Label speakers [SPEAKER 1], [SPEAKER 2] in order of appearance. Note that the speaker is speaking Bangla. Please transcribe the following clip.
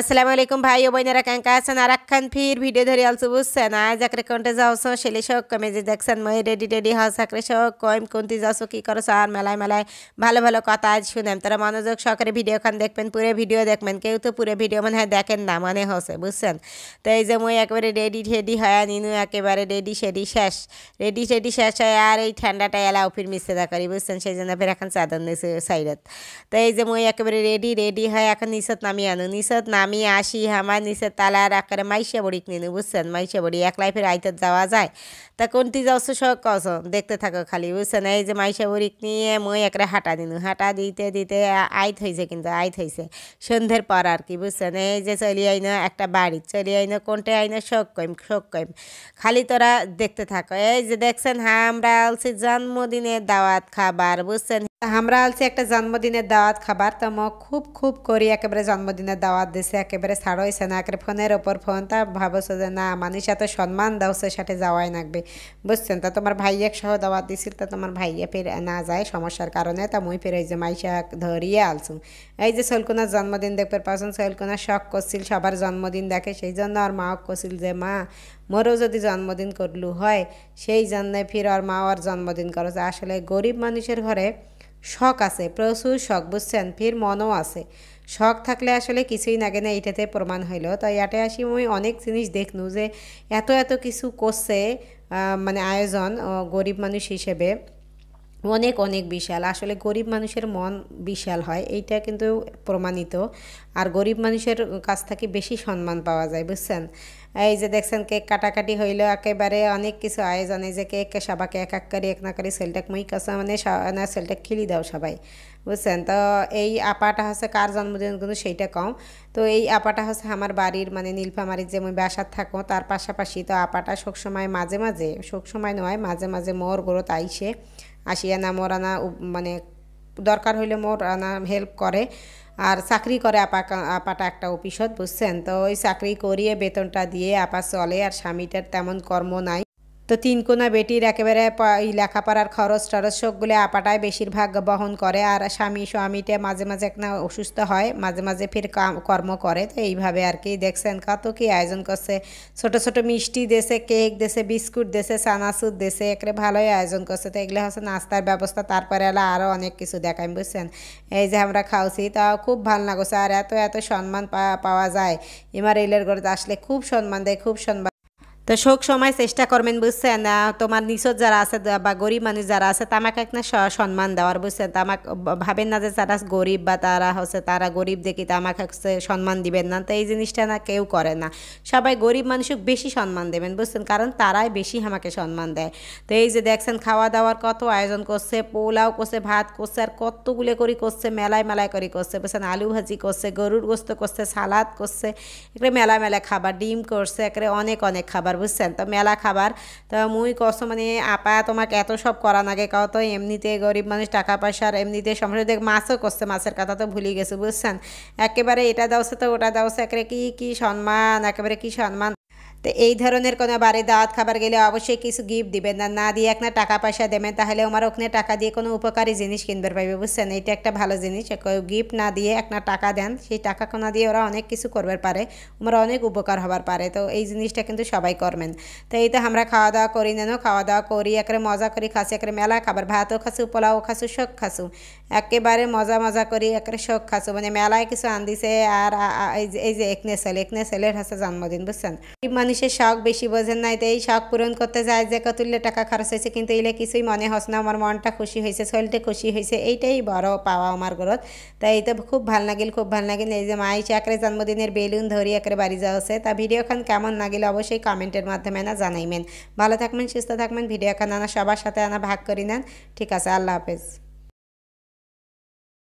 [SPEAKER 1] আসসালামু আলাইকুম ভাই ও বোনেরা কাঙ্কা আছেন আর একখান ফির ভিডিও ধরে আলসু বুঝছেন আজ আকরে কন্টে যাওছ সেলে সব কমে যে দেখছেন মই রেডি রেডি হস আকরে সব কম কোনটি যাওছ কি করছ আর মেলায় মেলায় ভালো ভালো কথা আজ শুনেন তারা মনোযোগ সহকারে ভিডিও খান দেখবেন পুরো ভিডিও দেখবেন কেউ তো পুরো ভিডিও মনে হয় দেখেন না মনে হসে বুঝছেন তো এই যে মই একবারে রেডি ঠেডি হয় নিনু একেবারে রেডি শেডি শেষ রেডি শেডি শেষ হয় আর এই ঠান্ডাটা এলা উফির দা করি বুঝছেন সেই জন্য ফের এখন চাদর নিয়েছে সাইডত তো এই যে মই একেবারে রেডি রেডি হয় এখন নিচত নামিয়ে আনু নিচত না আমি আসি আমার নিচে তালার আকারে মাইশা বড়ি কিনে বুঝছেন মাইশা বড়ি এক লাইফের আইতে যাওয়া যায় তা কোনটি যাওস সব কস দেখতে থাকো খালি বুঝছেন এই যে মাইশা বড়ি নিয়ে মই একরে হাঁটা দিন হাঁটা দিতে দিতে আইত হয়েছে কিন্তু আইত হয়েছে সন্ধ্যের পর আর কি বুঝছেন এই যে চলি আইন একটা বাড়ি চলি আইন কোনটা আইন শোক কইম শোক কইম খালি তোরা দেখতে থাকো এই যে দেখছেন হ্যাঁ আমরা আলছি জন্মদিনের দাওয়াত খাবার বুঝছেন আমরা আলছি একটা জন্মদিনের দাওয়াত খাবার তো খুব খুব করি একেবারে জন্মদিনের দাওয়াত দিছে একেবারে ছাড়াইছে না একেবারে ফোনের ওপর ফোন তা ভাবছো যে না মানির তো সম্মান দাওছে সাথে যাওয়াই লাগবে বুঝছেন তা তোমার ভাইয়াক সহ দাওয়াত দিছিল তা তোমার ভাইয়ে ফের না যায় সমস্যার কারণে তা মুই ফের এই যে মাইশা ধরিয়ে আলসুম এই যে সৈলকুনার জন্মদিন দেখবে পাচ্ছেন সৈলকুনা শখ করছিল সবার জন্মদিন দেখে সেই জন্য আর মাও করছিল যে মা মোরও যদি জন্মদিন করলু হয় সেই জন্য ফির আর মা আর জন্মদিন করছে আসলে গরিব মানুষের ঘরে শখ আছে প্রচুর শখ বুঝছেন ফির মনও আছে শখ থাকলে আসলে কিছুই নাগে না এটাতে প্রমাণ হইল তো ইয়াতে আসি মই অনেক জিনিস দেখনু যে এত এত কিছু করছে মানে আয়োজন গরিব মানুষ হিসেবে অনেক অনেক বিশাল আসলে গরিব মানুষের মন বিশাল হয় এইটা কিন্তু প্রমাণিত আর গরিব মানুষের কাছ থেকে বেশি সম্মান পাওয়া যায় বুঝছেন এই যে দেখছেন কেক কাটাকাটি হইল একেবারে অনেক কিছু আয়োজন এই যে কেক সবাকে এক এক করে এক না করে সেলটাক মুই কাছে মানে না সেলটা খিলি দাও সবাই বুঝছেন তো এই আপাটা হচ্ছে কার জন্মদিন কিন্তু সেইটা কম তো এই আপাটা হচ্ছে আমার বাড়ির মানে নীলফামারির যে মুই বাসার থাকো তার পাশাপাশি তো আপাটা সবসময় মাঝে মাঝে সবসময় নয় মাঝে মাঝে মোর গোরত আইসে আসিয়া না মরানা মানে দরকার হইলে মোর হেল্প করে আর চাকরি করে আপা আপাটা একটা অফিসত বুঝছেন তো ওই চাকরি করিয়ে বেতনটা দিয়ে আপা চলে আর স্বামীটার তেমন কর্ম নাই তো তিনকোনা বেটির একেবারে লেখাপড়ার খরচ টরচ সবগুলো আপাটাই বেশিরভাগ বহন করে আর স্বামী স্বামীতে মাঝে মাঝে একটা অসুস্থ হয় মাঝে মাঝে ফের কর্ম করে তো এইভাবে আর কি দেখছেন কত কি আয়োজন করছে ছোট ছোট মিষ্টি দেশে কেক দেশে বিস্কুট দেশে সানাসুদ দেশে একরে ভালোই আয়োজন করছে তো এগুলো হচ্ছে নাস্তার ব্যবস্থা তারপরে এলা আরও অনেক কিছু দেখাই বুঝছেন এই যে আমরা খাওয়াছি তা খুব ভালো লাগছে আর এত এত সম্মান পাওয়া যায় এমার এলের গড়িতে আসলে খুব সম্মান দেয় খুব সম্মান তো সব সময় চেষ্টা করবেন বুঝছেন তোমার নিচত যারা আছে বা গরিব মানুষ যারা আছে এক একটা সম্মান দেওয়ার বুঝছেন তামাক ভাবেন না যে যারা গরিব বা তারা হচ্ছে তারা গরিব দেখি তামাক হচ্ছে সম্মান দিবেন না তো এই জিনিসটা না কেউ করে না সবাই গরিব মানুষ বেশি সম্মান দেবেন বুঝছেন কারণ তারাই বেশি আমাকে সম্মান দেয় তো এই যে দেখছেন খাওয়া দাওয়ার কত আয়োজন করছে পোলাও করছে ভাত করছে আর কতগুলো করে করছে মেলায় মেলায় করে করছে বুঝছেন আলু ভাজি করছে গরুর গোস্ত করছে সালাদ করছে একটা মেলা মেলা খাবার ডিম করছে একটা অনেক অনেক খাবার খাবার বুঝছেন তো মেলা খাবার তো মুই কস মানে আপা তোমাকে এত সব করা নাগে কাও তো এমনিতে গরিব মানুষ টাকা পয়সার এমনিতে সমস্যা দেখ মাছও করছে মাছের কথা তো ভুলে গেছে বুঝছেন একেবারে এটা দাওছে তো ওটা দাওছে একেবারে কি কি সম্মান একেবারে কি সম্মান তো এই ধরনের কোনো বারে দাঁত খাবার গেলে অবশ্যই কিছু গিফট দিবেন না না দিয়ে একটা টাকা পয়সা দেবেন তাহলে আমার ওখানে টাকা দিয়ে কোনো উপকারী জিনিস কিনবার পাইবে বুঝছেন এটা একটা ভালো জিনিস গিফট না দিয়ে একটা টাকা দেন সেই টাকা কোনা দিয়ে ওরা অনেক কিছু করবার পারে আমার অনেক উপকার হবার পারে তো এই জিনিসটা কিন্তু সবাই করবেন তো এই তো আমরা খাওয়া দাওয়া করি নেন খাওয়া দাওয়া করি একরে মজা করি খাসি একরে মেলা খাবার ভাতও খাসু পোলাও খাসু শোক খাসু একেবারে মজা মজা করি একরে শোক খাসু মানে মেলায় কিছু আন দিছে আর এই যে একনে সেল একনে সেলের হাসে জন্মদিন বুঝছেন মানে মানুষের শখ বেশি বোঝেন নাই তো এই শখ পূরণ করতে যায় যে কতুল্য টাকা খরচ হয়েছে কিন্তু এলে কিছুই মনে হস না আমার মনটা খুশি হয়েছে শরীরটা খুশি হয়েছে এইটাই বড় পাওয়া আমার ঘরত তাই এই তো খুব ভাল লাগিল খুব ভাল লাগিল এই যে এসে একরে জন্মদিনের বেলুন ধরি একরে বাড়ি যাওয়াছে তা ভিডিওখান কেমন লাগিল অবশ্যই কমেন্টের মাধ্যমে না জানাইবেন ভালো থাকবেন সুস্থ থাকবেন ভিডিওখান আনা সবার সাথে আনা ভাগ করি নেন ঠিক আছে আল্লাহ হাফেজ